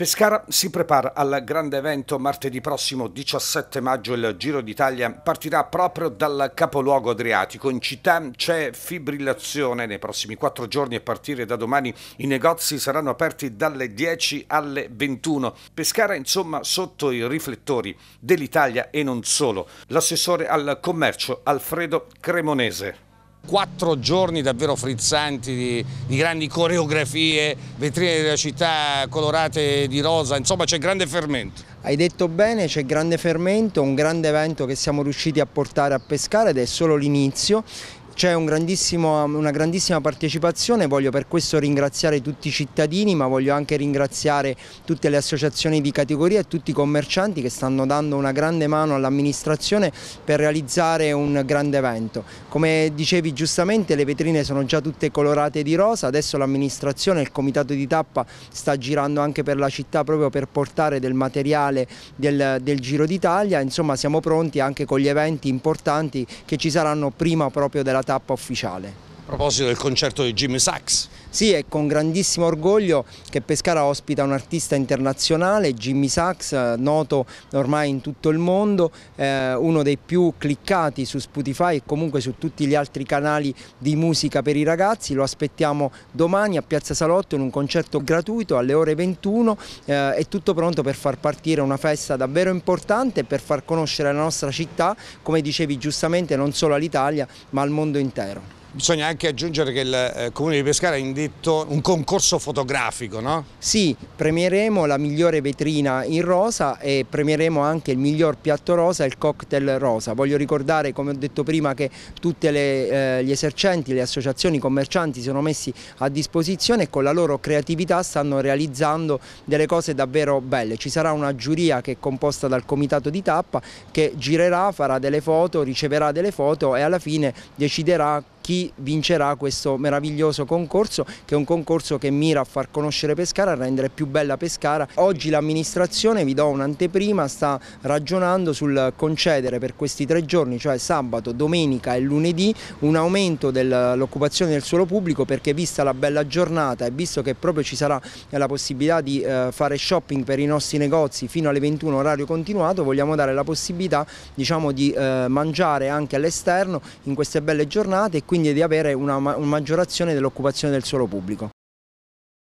Pescara si prepara al grande evento martedì prossimo 17 maggio il Giro d'Italia partirà proprio dal capoluogo adriatico. In città c'è fibrillazione nei prossimi quattro giorni a partire da domani i negozi saranno aperti dalle 10 alle 21. Pescara insomma sotto i riflettori dell'Italia e non solo. L'assessore al commercio Alfredo Cremonese. Quattro giorni davvero frizzanti di, di grandi coreografie, vetrine della città colorate di rosa, insomma c'è grande fermento. Hai detto bene, c'è grande fermento, un grande evento che siamo riusciti a portare a Pescara ed è solo l'inizio c'è un una grandissima partecipazione, voglio per questo ringraziare tutti i cittadini ma voglio anche ringraziare tutte le associazioni di categoria e tutti i commercianti che stanno dando una grande mano all'amministrazione per realizzare un grande evento. Come dicevi giustamente le vetrine sono già tutte colorate di rosa, adesso l'amministrazione, il comitato di tappa sta girando anche per la città proprio per portare del materiale del, del Giro d'Italia, insomma siamo pronti anche con gli eventi importanti che ci saranno prima proprio della tappa ufficiale. A proposito del concerto di Jimmy Sachs. Sì, è con grandissimo orgoglio che Pescara ospita un artista internazionale, Jimmy Sachs, noto ormai in tutto il mondo, eh, uno dei più cliccati su Spotify e comunque su tutti gli altri canali di musica per i ragazzi. Lo aspettiamo domani a Piazza Salotto in un concerto gratuito alle ore 21. Eh, è tutto pronto per far partire una festa davvero importante e per far conoscere la nostra città, come dicevi giustamente, non solo all'Italia ma al mondo intero. Bisogna anche aggiungere che il eh, Comune di Pescara ha indetto un concorso fotografico, no? Sì, premieremo la migliore vetrina in rosa e premieremo anche il miglior piatto rosa e il cocktail rosa. Voglio ricordare, come ho detto prima, che tutti eh, gli esercenti, le associazioni, i commercianti sono messi a disposizione e con la loro creatività stanno realizzando delle cose davvero belle. Ci sarà una giuria che è composta dal comitato di tappa che girerà, farà delle foto, riceverà delle foto e alla fine deciderà chi vincerà questo meraviglioso concorso che è un concorso che mira a far conoscere Pescara, a rendere più bella Pescara. Oggi l'amministrazione, vi do un'anteprima, sta ragionando sul concedere per questi tre giorni, cioè sabato, domenica e lunedì, un aumento dell'occupazione del suolo pubblico perché vista la bella giornata e visto che proprio ci sarà la possibilità di eh, fare shopping per i nostri negozi fino alle 21 orario continuato, vogliamo dare la possibilità diciamo, di eh, mangiare anche all'esterno in queste belle giornate quindi di avere una, maggiorazione dell'occupazione del suolo pubblico.